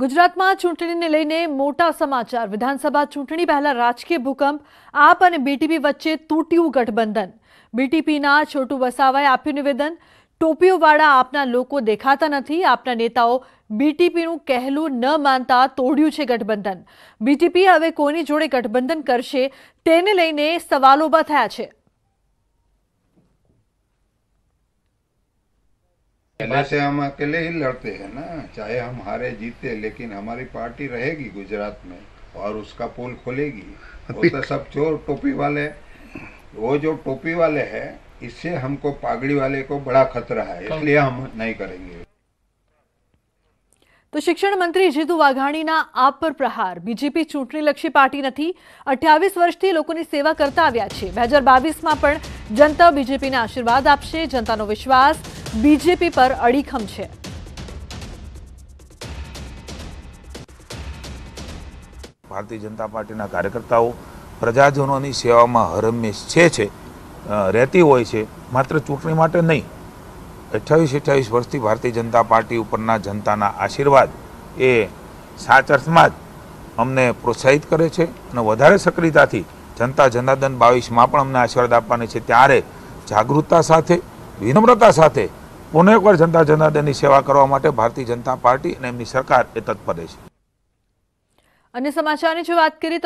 ગુજરાતમાં ચૂંટણીને લઈને મોટા સમાચાર વિધાનસભા ચૂંટણી પહેલા રાજકીય ભૂકંપ આપ અને બીટીપી વચ્ચે તૂટ્યું ગઠબંધન બીટીપીના છોટું વસાવાએ આપ્યું નિવેદન ટોપીઓવાળા આપના લોકો દેખાતા નથી આપના નેતાઓ બીટીપીનું કહેલું ન માનતા તોડ્યું છે ગઠબંધન બીટીપી હવે કોની જોડે ગઠબંધન કરશે તેને લઈને સવાલો ઉભા થયા છે पहले से हम अकेले ही लड़ते हैं ना चाहे हम हारे जीते लेकिन हमारी पार्टी रहेगी गुजरात में और उसका पोल खोलेगी वो तो सब चोर टोपी वाले वो जो टोपी वाले हैं इससे हमको पागड़ी वाले को बड़ा खतरा है इसलिए हम नहीं करेंगे तो शिक्षण मंत्री મંત્રી वघाणी आप पर प्रहार बीजेपी બીજેપી लक्ष्य पार्टी नहीं अठावीस वर्ष थी लोग सेवा करता आया है હજાર बीस में જનતા બીજેપીને આશીર્વાદ આપશે જનતાનો વિશ્વાસ બીજેપી પર અડીખમ છે ભારતીય જનતા પાર્ટીના કાર્યકર્તાઓ પ્રજાજનોની સેવામાં હરમેશ છે છે રહેતી હોય છે માત્ર ચૂંટણી માટે નહીં અઠ્યાવીસ અઠ્યાવીસ વર્ષથી ભારતીય જનતા પાર્ટી ઉપરના જનતાના આશીર્વાદ એ સાચ અર્થમાં જ અમને પ્રોત્સાહિત કરે છે અને વધારે સક્રિયતાથી જનતા જનાર્દન બાવીસમાં પણ અમને આશીર્વાદ આપવાની છે ત્યારે જાગૃતતા સાથે વિનમ્રતા સાથે પુનઃ એકવાર જનતા જનાર્દનની સેવા કરવા માટે ભારતીય જનતા પાર્ટી અને એમની સરકાર એ તત્પર છે અને સમાચારની જો વાત કરીએ